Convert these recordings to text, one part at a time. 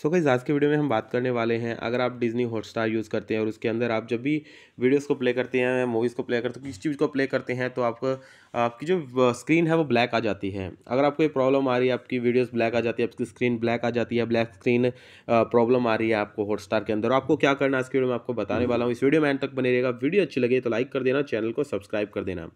सो गई आज के वीडियो में हम बात करने वाले हैं अगर आप डिज़नी हॉटस्टार यूज़ करते हैं और उसके अंदर आप जब भी वीडियोस को प्ले करते हैं मूवीज़ को प्ले करते हैं किस चीज़ को प्ले करते हैं तो आपको आपकी जो स्क्रीन है वो ब्लैक आ जाती है अगर आपको ये प्रॉब्लम आ रही है आपकी वीडियोस ब्लैक आ जाती है आपकी स्क्रीन ब्लैक आ जाती है ब्लैक स्क्रीन प्रॉब्लम आ रही है आपको हॉटस्टार के अंदर आपको क्या करना आज की वीडियो में आपको बताने हम्म। वाला हूँ इस वीडियो में एंड तक बने रहेगा वीडियो अच्छी लगे तो लाइक कर देना चैनल को सब्सक्राइब कर देना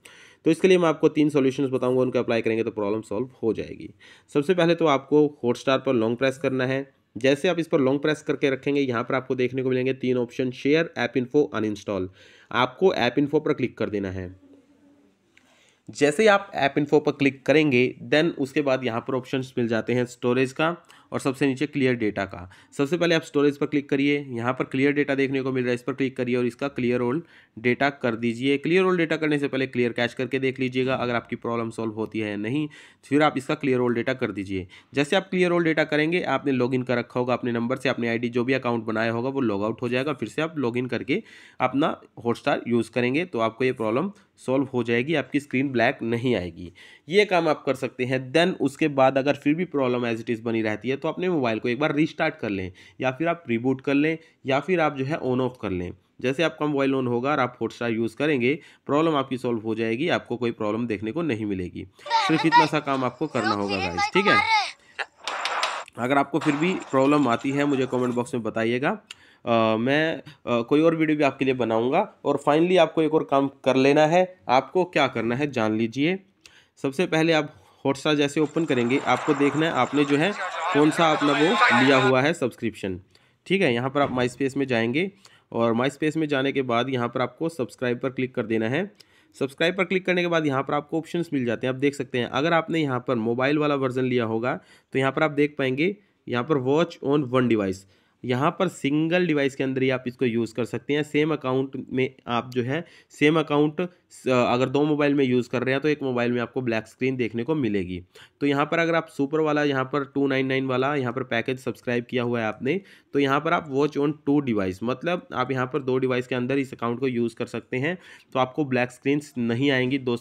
तो इसके लिए मैं आपको तीन सोल्यूशन बताऊँगा उनको अप्लाई करेंगे तो प्रॉब्लम सॉल्व हो जाएगी सबसे पहले तो आपको हॉटस्टार पर लॉन्ग प्रेस करना है जैसे आप इस पर लॉन्ग प्रेस करके रखेंगे यहाँ पर आपको देखने को मिलेंगे तीन option share app info uninstall आपको ऐप इन्फो पर क्लिक कर देना है जैसे ही आप ऐप इन्फो पर क्लिक करेंगे देन उसके बाद यहाँ पर ऑप्शंस मिल जाते हैं स्टोरेज का और सबसे नीचे क्लियर डेटा का सबसे पहले आप स्टोरेज पर क्लिक करिए यहाँ पर क्लियर डेटा देखने को मिल रहा है इस पर क्लिक करिए और इसका क्लियर ओल्ड डेटा कर दीजिए क्लियर ओल्ड डेटा करने से पहले क्लियर कैश करके देख लीजिएगा अगर आपकी प्रॉब्लम सॉल्व होती है या नहीं फिर आप इसका क्लियर ओल्ड डेटा कर दीजिए जैसे आप क्लियर ओल्ड डेटा करेंगे आपने लॉग कर रखा होगा अपने नंबर से अपने आई जो भी अकाउंट बनाया होगा वो लॉग आउट हो जाएगा फिर से आप लॉग करके अपना हॉटस्टार यूज़ करेंगे तो आपको ये प्रॉब्लम सॉल्व हो जाएगी आपकी स्क्रीन ब्लैक नहीं आएगी ये काम आप कर सकते हैं देन उसके बाद अगर फिर भी प्रॉब्लम एज इट इज़ बनी रहती है तो अपने मोबाइल को एक बार रिस्टार्ट कर लें या फिर आप रिबूट कर लें या फिर आप जो है ऑन ऑफ कर लें जैसे आपका मोबाइल ऑन होगा और आप हॉटस्टार यूज़ करेंगे प्रॉब्लम आपकी सॉल्व हो जाएगी आपको कोई प्रॉब्लम देखने को नहीं मिलेगी सिर्फ इतना सा काम आपको करना होगा गाइज ठीक है अगर आपको फिर भी प्रॉब्लम आती है मुझे कमेंट बॉक्स में बताइएगा मैं आ, कोई और वीडियो भी आपके लिए बनाऊंगा और फाइनली आपको एक और काम कर लेना है आपको क्या करना है जान लीजिए सबसे पहले आप हॉटस्टार जैसे ओपन करेंगे आपको देखना है आपने जो है कौन सा आपने वो लिया हुआ है सब्सक्रिप्शन ठीक है यहाँ पर आप माई स्पेस में जाएंगे और माई स्पेस में जाने के बाद यहाँ पर आपको सब्सक्राइब पर क्लिक कर देना है सब्सक्राइब पर क्लिक करने के बाद यहाँ पर आपको ऑप्शंस मिल जाते हैं आप देख सकते हैं अगर आपने यहाँ पर मोबाइल वाला वर्जन लिया होगा तो यहाँ पर आप देख पाएंगे यहाँ पर वॉच ऑन वन डिवाइस यहाँ पर सिंगल डिवाइस के अंदर ही आप इसको यूज़ कर सकते हैं सेम अकाउंट में आप जो है सेम अकाउंट अगर दो मोबाइल में यूज़ कर रहे हैं तो एक मोबाइल में आपको ब्लैक स्क्रीन देखने को मिलेगी तो यहाँ पर अगर आप सुपर वाला यहाँ पर टू नाइन नाइन वाला यहाँ पर पैकेज सब्सक्राइब किया हुआ है आपने तो यहाँ पर आप वॉच ऑन टू डिवाइस मतलब आप यहाँ पर दो डिवाइस के अंदर इस अकाउंट को यूज़ कर सकते हैं तो आपको ब्लैक स्क्रीन नहीं आएंगी दो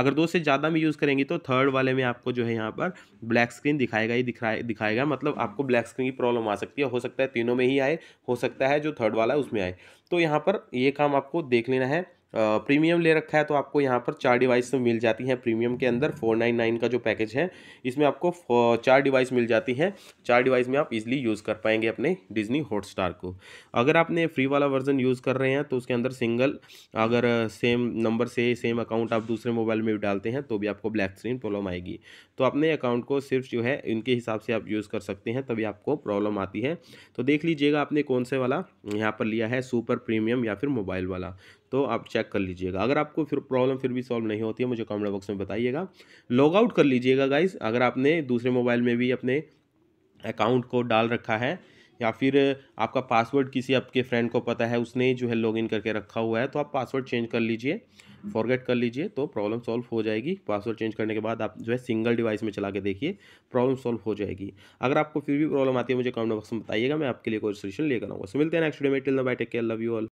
अगर दो से ज़्यादा में यूज़ करेंगी तो थर्ड वाले में आपको जो है यहाँ पर ब्लैक स्क्रीन दिखाएगा ही दिखाए दिखाएगा मतलब आपको ब्लैक स्क्रीन की प्रॉब्लम आ सकती है हो सकता है तीनों में ही आए हो सकता है जो थर्ड वाला है उसमें आए तो यहाँ पर ये काम आपको देख लेना है प्रीमियम ले रखा है तो आपको यहाँ पर चार डिवाइस तो मिल जाती हैं प्रीमियम के अंदर फोर नाइन नाइन का जो पैकेज है इसमें आपको चार डिवाइस मिल जाती हैं चार डिवाइस में आप इजीली यूज़ कर पाएंगे अपने डिज्नी हॉटस्टार को अगर आपने फ्री वाला वर्जन यूज़ कर रहे हैं तो उसके अंदर सिंगल अगर सेम नंबर से सेम अकाउंट आप दूसरे मोबाइल में भी डालते हैं तो भी आपको ब्लैक स्क्रीन प्रॉब्लम आएगी तो अपने अकाउंट को सिर्फ जो है इनके हिसाब से आप यूज़ कर सकते हैं तभी आपको प्रॉब्लम आती है तो देख लीजिएगा आपने कौन से वाला यहाँ पर लिया है सुपर प्रीमियम या फिर मोबाइल वाला तो आप चेक कर लीजिएगा अगर आपको फिर प्रॉब्लम फिर भी सॉल्व नहीं होती है मुझे कमेंट बॉक्स में बताइएगा लॉग आउट कर लीजिएगा गाइज अगर आपने दूसरे मोबाइल में भी अपने अकाउंट को डाल रखा है या फिर आपका पासवर्ड किसी आपके फ्रेंड को पता है उसने जो है लॉगिन करके रखा हुआ है तो आप पासवर्ड चेंज कर लीजिए फॉरगेट कर लीजिए तो प्रॉब्लम सॉल्व हो जाएगी पासवर्ड चेंज करने के बाद आप जो है सिंगल डिवाइस में चला के देखिए प्रॉब्लम सॉल्व हो जाएगी अगर आपको फिर भी प्रॉब्लम आती है मुझे कमेंट बॉक्स में बताइएगा मैं आपके लिए कोई सोल्यूशन लेकर आऊँगा सो मिलते हैं नेक्स्ट डे में till the bye take care love you all